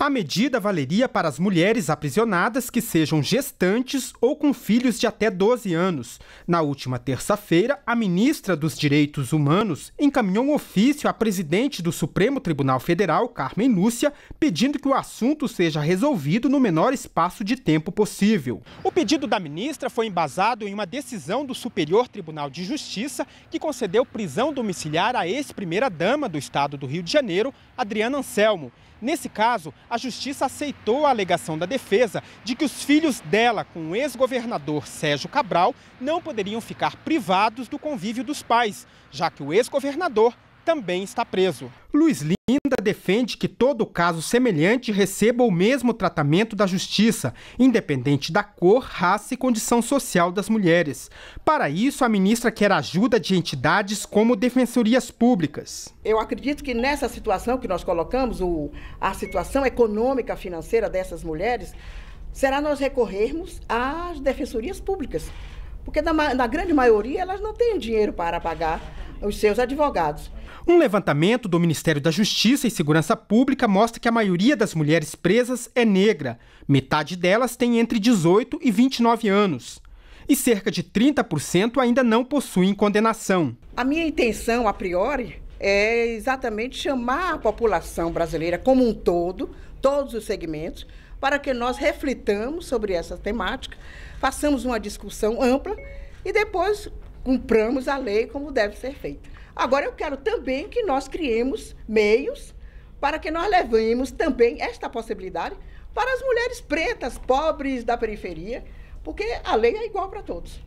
A medida valeria para as mulheres aprisionadas que sejam gestantes ou com filhos de até 12 anos. Na última terça-feira, a ministra dos Direitos Humanos encaminhou um ofício à presidente do Supremo Tribunal Federal, Carmen Lúcia, pedindo que o assunto seja resolvido no menor espaço de tempo possível. O pedido da ministra foi embasado em uma decisão do Superior Tribunal de Justiça que concedeu prisão domiciliar à ex-primeira-dama do Estado do Rio de Janeiro, Adriana Anselmo. Nesse caso, a justiça aceitou a alegação da defesa de que os filhos dela com o ex-governador Sérgio Cabral não poderiam ficar privados do convívio dos pais, já que o ex-governador também está preso. Luiz Linda defende que todo caso semelhante receba o mesmo tratamento da justiça, independente da cor, raça e condição social das mulheres. Para isso, a ministra quer ajuda de entidades como defensorias públicas. Eu acredito que nessa situação que nós colocamos, o, a situação econômica, financeira dessas mulheres, será nós recorrermos às defensorias públicas. Porque, na, na grande maioria, elas não têm dinheiro para pagar os seus advogados. Um levantamento do Ministério da Justiça e Segurança Pública mostra que a maioria das mulheres presas é negra. Metade delas tem entre 18 e 29 anos. E cerca de 30% ainda não possuem condenação. A minha intenção, a priori, é exatamente chamar a população brasileira como um todo, todos os segmentos, para que nós reflitamos sobre essa temática, façamos uma discussão ampla e depois cumpramos a lei como deve ser feita. Agora, eu quero também que nós criemos meios para que nós levemos também esta possibilidade para as mulheres pretas, pobres da periferia, porque a lei é igual para todos.